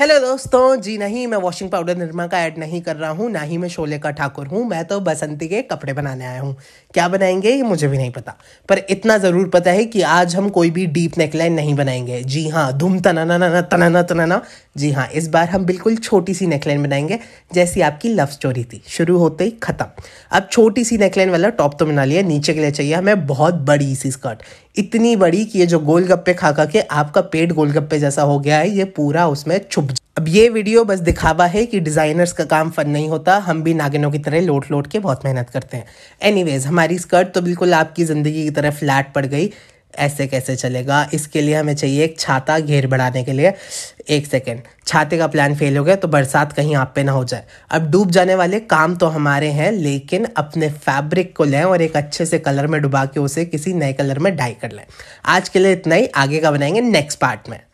hello दोस्तों जी नहीं मैं वॉशिंग पाउडर निर्मा का ऐड नहीं कर रहा हूँ ना ही मैं शोले का ठाकुर हूँ मैं तो बसंती के कपड़े बनाने आया हूँ क्या बनाएंगे ये मुझे भी नहीं पता पर इतना ज़रूर पता है कि आज हम कोई भी डीप नेकलाइन नहीं बनाएंगे जी हाँ धूम तनाना तना तनाना तनाना जी हाँ इस बार हम बिल्कुल छोटी सी नेकलाइन बनाएंगे जैसी आपकी लव स्टोरी थी शुरू होते ही ख़त्म अब छोटी सी नेकलाइन वाला टॉप तो बना लिया नीचे के लिए चाहिए हमें बहुत बड़ी सी स्कर्ट इतनी बड़ी कि ये जो गोलगप्पे खा खा के आपका पेट गोलगप्पे जैसा हो गया है ये पूरा उसमें छुप अब ये वीडियो बस दिखावा है कि डिज़ाइनर्स का काम फन नहीं होता हम भी नागिनों की तरह लोट लोट के बहुत मेहनत करते हैं एनीवेज हमारी स्कर्ट तो बिल्कुल आपकी ज़िंदगी की तरह फ्लैट पड़ गई ऐसे कैसे चलेगा इसके लिए हमें चाहिए एक छाता घेर बढ़ाने के लिए एक सेकेंड छाते का प्लान फेल हो गया तो बरसात कहीं आप पे ना हो जाए अब डूब जाने वाले काम तो हमारे हैं लेकिन अपने फैब्रिक को लें और एक अच्छे से कलर में डुबा के उसे किसी नए कलर में डाई कर लें आज के लिए इतना ही आगे का बनाएंगे नेक्स्ट पार्ट में